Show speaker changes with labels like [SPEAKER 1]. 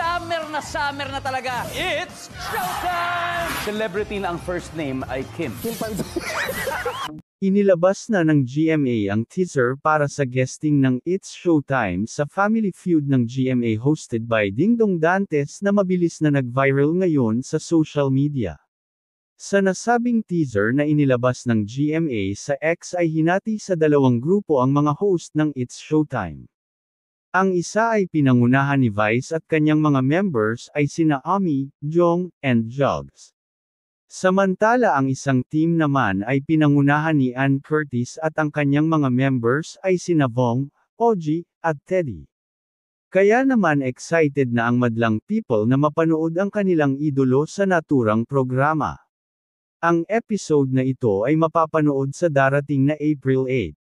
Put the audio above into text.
[SPEAKER 1] summer na summer na talaga. It's showtime!
[SPEAKER 2] Celebrity na ang first name ay Kim. Kim
[SPEAKER 3] Inilabas na ng GMA ang teaser para sa guesting ng It's Showtime sa Family Feud ng GMA hosted by Dingdong Dantes na mabilis na nag-viral ngayon sa social media. Sa nasabing teaser na inilabas ng GMA sa X ay hinati sa dalawang grupo ang mga host ng It's Showtime. Ang isa ay pinangunahan ni Vice at kanyang mga members ay sina Ami, Jong, and Jogs. Samantala ang isang team naman ay pinangunahan ni Ann Curtis at ang kanyang mga members ay sina Vong, Oji, at Teddy. Kaya naman excited na ang madlang people na mapanood ang kanilang idolo sa naturang programa. Ang episode na ito ay mapapanood sa darating na April 8.